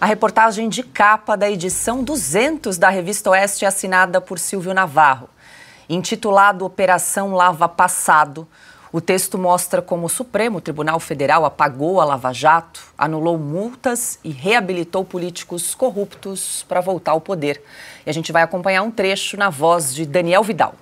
A reportagem de capa da edição 200 da Revista Oeste, assinada por Silvio Navarro. Intitulado Operação Lava Passado, o texto mostra como o Supremo Tribunal Federal apagou a Lava Jato, anulou multas e reabilitou políticos corruptos para voltar ao poder. E a gente vai acompanhar um trecho na voz de Daniel Vidal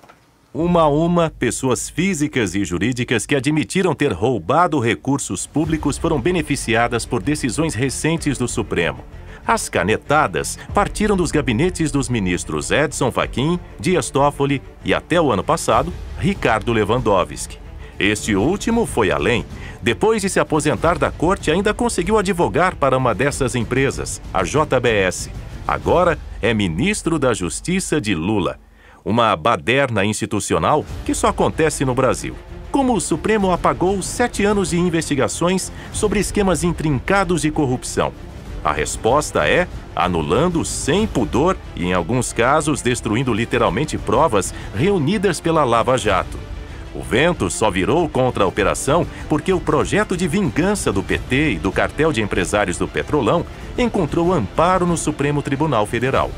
uma a uma, pessoas físicas e jurídicas que admitiram ter roubado recursos públicos foram beneficiadas por decisões recentes do Supremo. As canetadas partiram dos gabinetes dos ministros Edson Fachin, Dias Toffoli e, até o ano passado, Ricardo Lewandowski. Este último foi além. Depois de se aposentar da corte, ainda conseguiu advogar para uma dessas empresas, a JBS. Agora é ministro da Justiça de Lula uma baderna institucional que só acontece no Brasil. Como o Supremo apagou sete anos de investigações sobre esquemas intrincados de corrupção? A resposta é anulando sem pudor e, em alguns casos, destruindo literalmente provas reunidas pela Lava Jato. O vento só virou contra a operação porque o projeto de vingança do PT e do cartel de empresários do Petrolão encontrou amparo no Supremo Tribunal Federal.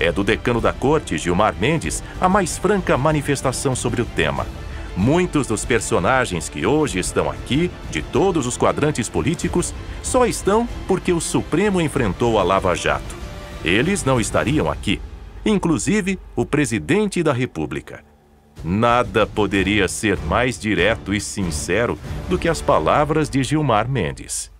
É do decano da corte, Gilmar Mendes, a mais franca manifestação sobre o tema. Muitos dos personagens que hoje estão aqui, de todos os quadrantes políticos, só estão porque o Supremo enfrentou a Lava Jato. Eles não estariam aqui, inclusive o presidente da República. Nada poderia ser mais direto e sincero do que as palavras de Gilmar Mendes.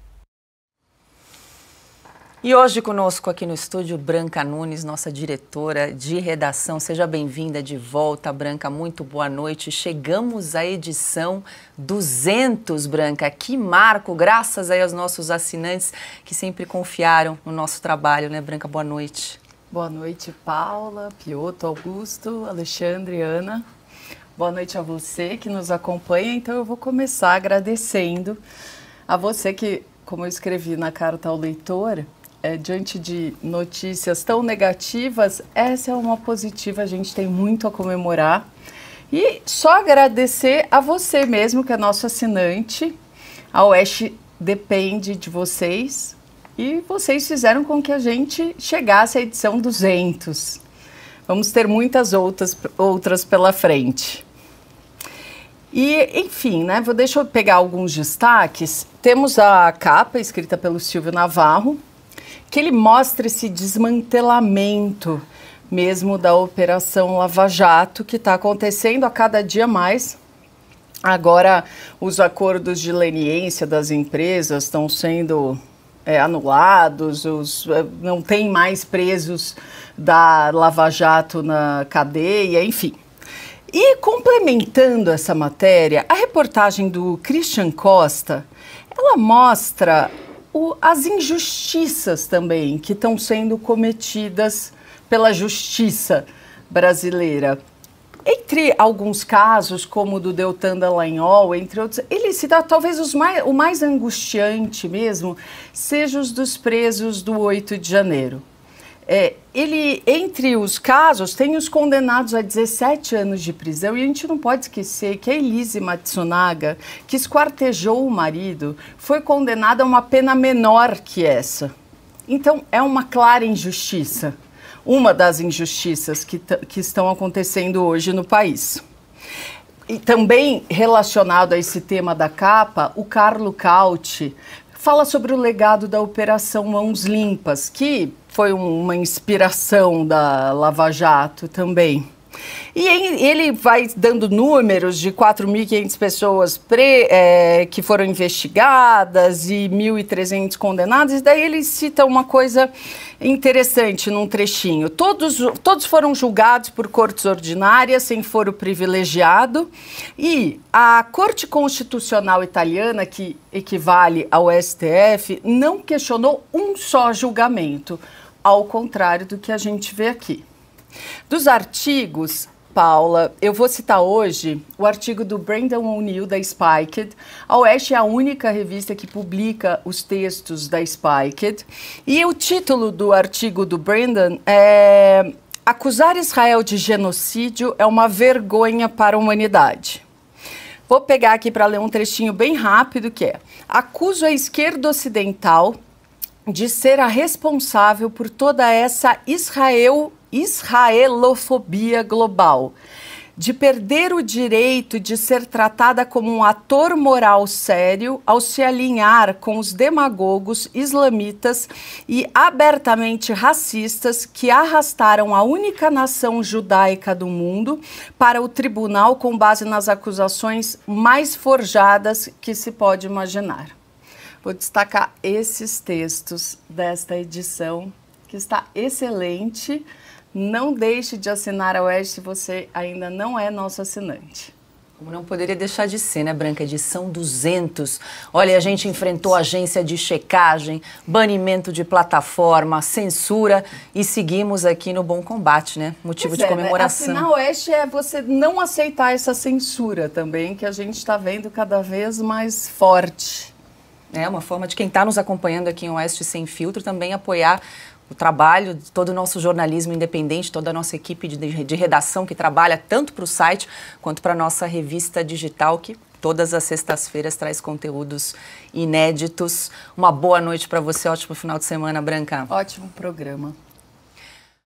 E hoje conosco aqui no estúdio Branca Nunes, nossa diretora de redação. Seja bem-vinda de volta, Branca. Muito boa noite. Chegamos à edição 200, Branca. Que marco, graças aí aos nossos assinantes que sempre confiaram no nosso trabalho, né, Branca? Boa noite. Boa noite, Paula, Pioto, Augusto, Alexandre, Ana. Boa noite a você que nos acompanha. Então eu vou começar agradecendo a você que, como eu escrevi na carta ao leitor, é, diante de notícias tão negativas, essa é uma positiva, a gente tem muito a comemorar. E só agradecer a você mesmo, que é nosso assinante. A Oeste depende de vocês. E vocês fizeram com que a gente chegasse à edição 200. Vamos ter muitas outras, outras pela frente. E, enfim, né? Vou, deixa eu pegar alguns destaques. Temos a capa escrita pelo Silvio Navarro, que ele mostra esse desmantelamento mesmo da Operação Lava Jato, que está acontecendo a cada dia mais. Agora, os acordos de leniência das empresas estão sendo é, anulados, os, é, não tem mais presos da Lava Jato na cadeia, enfim. E complementando essa matéria, a reportagem do Christian Costa, ela mostra o, as injustiças também que estão sendo cometidas pela justiça brasileira. Entre alguns casos, como o do Deltan Dallagnol, entre outros, ele se dá talvez mais, o mais angustiante mesmo, seja os dos presos do 8 de janeiro. É, ele, entre os casos, tem os condenados a 17 anos de prisão e a gente não pode esquecer que a Elise Matsunaga, que esquartejou o marido, foi condenada a uma pena menor que essa. Então, é uma clara injustiça, uma das injustiças que, que estão acontecendo hoje no país. E também relacionado a esse tema da capa, o Carlo Cauti fala sobre o legado da Operação Mãos Limpas, que foi uma inspiração da Lava Jato também. E ele vai dando números de 4.500 pessoas pre, é, que foram investigadas e 1.300 condenadas. E daí ele cita uma coisa interessante num trechinho. Todos, todos foram julgados por cortes ordinárias, sem foro privilegiado. E a Corte Constitucional Italiana, que equivale ao STF, não questionou um só julgamento ao contrário do que a gente vê aqui. Dos artigos, Paula, eu vou citar hoje o artigo do Brandon O'Neill da Spiked. A Oeste é a única revista que publica os textos da Spiked. E o título do artigo do Brandon é Acusar Israel de genocídio é uma vergonha para a humanidade. Vou pegar aqui para ler um trechinho bem rápido que é: Acuso a esquerda ocidental de ser a responsável por toda essa Israel, israelofobia global, de perder o direito de ser tratada como um ator moral sério ao se alinhar com os demagogos islamitas e abertamente racistas que arrastaram a única nação judaica do mundo para o tribunal com base nas acusações mais forjadas que se pode imaginar. Vou destacar esses textos desta edição, que está excelente. Não deixe de assinar a Oeste, se você ainda não é nosso assinante. Como não poderia deixar de ser, né, Branca? Edição 200. Olha, a gente enfrentou agência de checagem, banimento de plataforma, censura e seguimos aqui no bom combate, né? Motivo pois de é, né? comemoração. Né? Oeste é você não aceitar essa censura também, que a gente está vendo cada vez mais forte né? Uma forma de quem está nos acompanhando aqui em Oeste Sem Filtro também apoiar o trabalho de todo o nosso jornalismo independente, toda a nossa equipe de, de redação que trabalha tanto para o site quanto para a nossa revista digital, que todas as sextas-feiras traz conteúdos inéditos. Uma boa noite para você, ótimo final de semana, Branca. Ótimo programa.